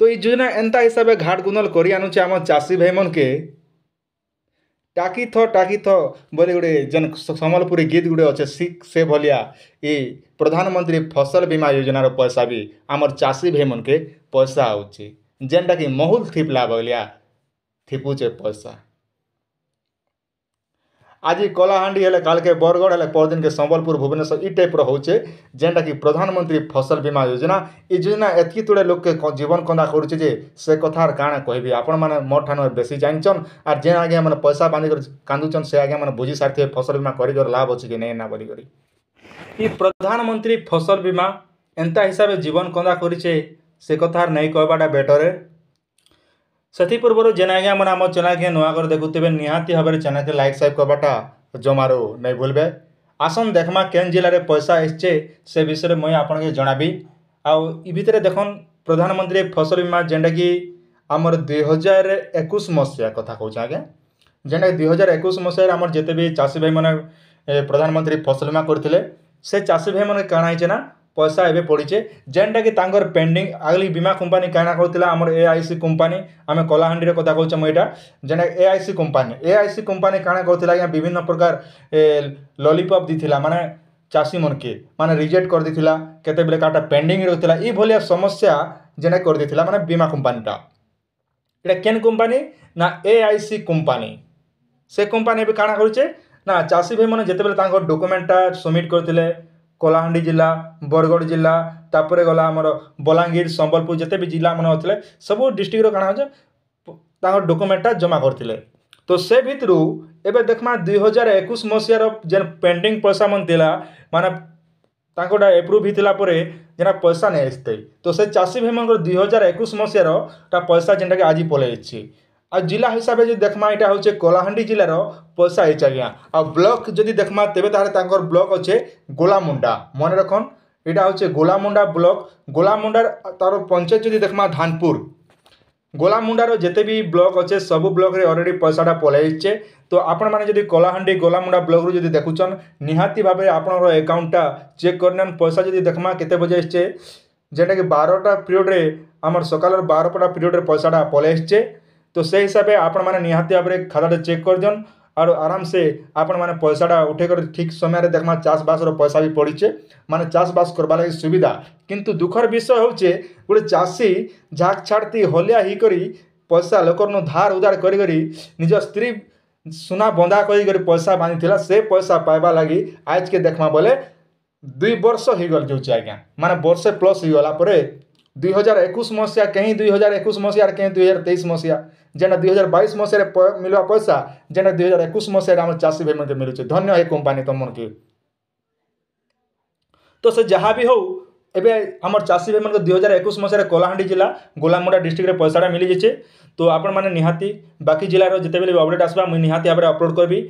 তো ଇ ଯୋଜନା ଏନ୍ତା ହିସାବେ ଘାଟ୍ ଗୁନ୍ଦଲ୍ କରି ଆନୁଛେ ଆମର୍ ଚାଷୀ ଭାଇମାନ୍କେ ଟାକିଥ ଟାକିଥ ବୋଲି ଗୁଟେ ଯେନ୍ ସମ୍ବଲପୁରୀ ଗୀତ୍ ଗୁଟେ ଅଛେ ସେ ଭଲିଆ ଇ ପ୍ରଧାନମନ୍ତ୍ରୀ ଫସଲ ବୀମା ଯୋଜନାର ପଇସା ବି ଆମର୍ ଚାଷୀ ଭାଇମାନ୍କେ ପଇସା ଆଉଛେ ଯେନ୍ଟାକି ମହୁଲ୍ ଥିପ୍ଲା ଭଲିଆ ଥିପୁଛେ ପଇସା আজি କଳାହାଣ୍ଡି ହେଲେ କାଲ୍କେ ବରଗଡ଼ ହେଲେ ପରଦିନକେ ସମ୍ବଲପୁର ଭୁବନେଶ୍ୱର ଇ ଟାଇପ୍ର ହେଉଛେ ଯେନ୍ଟାକି ପ୍ରଧାନମନ୍ତ୍ରୀ ଫସଲ ବୀମା ଯୋଜନା ଇ ଯୋଜନା ଏତ୍କି ତୁଡ଼େ ଲୋକ୍କେ ଜୀବନ କନ୍ଦା କରୁଛେ ଯେ ସେ କଥାର୍ କାଣା କହିବି ଆପଣମାନେ ମୋ ଠାନୁ ବେଶୀ ଜାଣିଛନ୍ ଆର୍ ଯେନ୍ ଆଜ୍ଞାମାନେ ପଇସା ବାନ୍ଧିକରି କାନ୍ଦୁଛନ୍ ସେ ଆଜ୍ଞାମାନେ ବୁଝି ସାରିଥିବେ ଫସଲ ବୀମା କରିକରି ଲାଭ ଅଛି କି ନାଇଁ ନା ବୋଲିକରି ଇ ପ୍ରଧାନମନ୍ତ୍ରୀ ଫସଲ ବୀମା ଏନ୍ତା ହିସାବେ ଜୀବନ କନ୍ଦା କରିଛେ ସେ କଥାର୍ ନାଇଁ କହିବାଟା ବେଟରେ ସେଥିପୂର୍ବରୁ ଯେନ୍ ଆଜ୍ଞା ମାନେ ଆମ ଚ୍ୟାନେଲ୍କେ ନୂଆକରି ଦେଖୁଥିବେ ନିହାତି ଭାବରେ ଚ୍ୟାନେଲ୍କେ ଲାଇକ୍ ସାଇବ୍ କର୍ବାଟା ଜମାରୁ ନାଇଁ ଭୁଲ୍ବେ ଆସନ୍ ଦେଖ୍ମା କେନ୍ ଜିଲ୍ଲାରେ ପଇସା ଆସିଛେ ସେ ବିଷୟରେ ମୁଇଁ ଆପଣଙ୍କୁ ଜଣାବି ଆଉ ଇ ଭିତରେ ଦେଖନ୍ ପ୍ରଧାନମନ୍ତ୍ରୀ ଫସଲ ବୀମା ଯେନ୍ଟାକି ଆମର ଦୁଇ ହଜାର ଏକୋଇଶ ମସିହା କଥା କହୁଛେ ଆଜ୍ଞା ଯେନ୍ଟାକି ଦୁଇ ହଜାର ଏକୋଇଶ ମସିହାରେ ଆମର ଯେତେ ବି ଚାଷୀ ଭାଇମାନେ ପ୍ରଧାନମନ୍ତ୍ରୀ ଫସଲ ବୀମା କରିଥିଲେ ସେ ଚାଷୀ ଭାଇମାନେ କାଣା ହେଇଛେ ନା ପଇସା ଏବେ ପଡ଼ିଛେ ଯେନ୍ଟାକି ତାଙ୍କର ପେଣ୍ଡିଂ ଆଗଲି ବୀମା କମ୍ପାନୀ କାଣା କରୁଥିଲା ଆମର ଏ ଆଇ ସି କମ୍ପାନୀ ଆମେ କଳାହାଣ୍ଡିର କଥା କହୁଛେ ମୁଁ ଏଇଟା ଯେନ୍ଟା A I C company A I C company କାଣା କରୁଥିଲା ଆଜ୍ଞା ବିଭିନ୍ନ ପ୍ରକାର ଲଲିପପ୍ ଦେଇଥିଲା ମାନେ ଚାଷୀମନ୍କେ ମାନେ ରିଜେକ୍ଟ କରିଦେଇଥିଲା କେତେବେଳେ କାହାଟା ପେଣ୍ଡିଂ ରହୁଥିଲା ଏଇଭଳିଆ ସମସ୍ୟା ଯେନ୍ଟା କରିଦେଇଥିଲା ମାନେ ବୀମା କମ୍ପାନୀଟା ଏଇଟା କେନ୍ କମ୍ପାନୀ ନା ଏ ଆଇ ସି କମ୍ପାନୀ ସେ କମ୍ପାନୀ ଏବେ କାଣା କରୁଛେ ନା ଚାଷୀ ଭାଇମାନେ ଯେତେବେଳେ ତାଙ୍କର ଡକୁମେଣ୍ଟଟା ସବମିଟ୍ କରିଥିଲେ କଳାହାଣ୍ଡି ଜିଲ୍ଲା ବରଗଡ଼ ଜିଲ୍ଲା ତାପରେ ଗଲା ଆମର ବଲାଙ୍ଗୀର ସମ୍ବଲପୁର ଯେତେ ବି ଜିଲ୍ଲାମାନେ ଅଥିଲେ ସବୁ ଡିଷ୍ଟ୍ରିକ୍ଟର କାଣା ହଉଛେ ତାଙ୍କର ଡକୁମେଣ୍ଟଟା ଜମା କରିଥିଲେ ତ ସେ ଭିତରୁ ଏବେ ଦେଖ୍ମା ଦୁଇ ହଜାର ଏକୋଇଶ ମସିହାର ଯେନ୍ ପେଣ୍ଡିଂ ପଇସା ମନ୍ ଥିଲା ମାନେ ତାଙ୍କଟା ଏପ୍ରୁଭ୍ ହେଇଥିଲା ପରେ ଯେନ୍ଟା ପଇସା ନେଇ ଆସିଥାଏ ତ ସେ ଚାଷୀ ଭାଇମାନଙ୍କର ଦୁଇ ହଜାର ଏକୋଇଶ ମସିହାର ତା ପଇସା ଯେନ୍ଟାକି ଆଜି ପଳେଇଛି আর জেলা হিসাবে যদি দেখমা এটা হচ্ছে কলাহান্ডি জেলার পয়সাহিচ আজ্ঞা আর ব্লক যদি দেখমা তেবে তাহলে তাঁর ব্লক অছে গোলামুন্ডা মনে রাখুন এটা হচ্ছে গোলামুন্ডা ব্লক গোলামুন্ডার তার পঞ্চায়েত যদি দেখমা ধানপুর গোলামুন্ডার যেতে বি ব্লক অছে সবু ব্লকরে অলরেডি পয়সাটা পলাইছে তো আপনার যদি কলাহান্ডি গোলামুন্ডা ব্লকরু যদি দেখুছন নিহাতি ভাবে আপনার একাউন্টটা চেক করে নেন পয়সা যদি দেখমা কেতে বজে আসছে যেটাকি বারোটা পিরিয়ডে আমার সকালের বারোটা পিরিয়ডের পয়সাটা পলাইছে তো সেই হিসাবে ଆପଣମାନେ ନିହାତି ଭାବରେ ଖାତାଟା ଚେକ୍ କରିଦିଅନ୍ ଆରୁ ଆରାମସେ ଆପଣମାନେ ପଇସାଟା ଉଠେଇକରି ଠିକ୍ ସମୟରେ ଦେଖ୍ମା ଚାଷ୍ବାସ୍ର ପଇସା ବି ପଡ଼ିଛେ ମାନେ ଚାଷ୍ବାସ୍ କର୍ବାର୍ ଲାଗି ସୁବିଧା କିନ୍ତୁ ଦୁଃଖର ବିଷୟ ହେଉଛେ ଗୋଟେ ଚାଷୀ ଝାକ୍ ଛାଡ଼୍ତି ହଲିଆ ହେଇକରି ପଇସା ଲୋକର୍ନୁ ଧାର୍ ଉଧାର୍ କରିକରି ନିଜ ସ୍ତ୍ରୀ ସୁନା ବନ୍ଧା କରିକରି ପଇସା ବାନ୍ଧିଥିଲା ସେ ପଇସା ପାଇବା ଲାଗି ଆଏଜ୍କେ ଦେଖ୍ମା ବୋଲେ ଦୁଇ ବର୍ଷ ହେଇଗଲା ଯାଉଛେ ଆଜ୍ଞା ମାନେ ବର୍ଷେ ପ୍ଲସ୍ ହେଇଗଲା ପରେ ଦୁଇ ହଜାର ଏକୋଇଶ ମସିହା କେହିଁ ଦୁଇ ହଜାର ଏକୋଇଶ ମସିହା କେହିଁ ଦୁଇ ହଜାର ତେଇଶ ମସିହା ଯେନ୍ଟା ଦୁଇ ହଜାର ବାଇଶ ମସିହାରେ ମିଳିବା ପଇସା ଯେନ୍ଟା ଦୁଇ ହଜାର ଏକୋଇଶ ମସିହାରେ ଆମର ଚାଷୀ ଭାଇମାନଙ୍କୁ ମିଳୁଛି ଧନ୍ୟ ଏ କମ୍ପାନୀ ତମମାନକେ ତ ସେ ଯାହା ବି ହଉ ଏବେ ଆମର ଚାଷୀ ଭାଇମାନଙ୍କୁ ଦୁଇ ହଜାର ଏକୋଇଶ ମସିହାରେ କଳାହାଣ୍ଡି ଜିଲ୍ଲା ଗୋଲାମୁଣ୍ଡା ଡିଷ୍ଟ୍ରିକ୍ଟରେ ପଇସାଟା ମିଳିଯାଇଛି ତ ଆପଣମାନେ ନିହାତି ବାକି ଜିଲ୍ଲାର ଯେତେବେଳେ ବି ଅପଡ଼େଟ୍ ଆସିବା ମୁଇଁ ନିହାତି ଭାବରେ ଅପଲୋଡ଼ କରିବି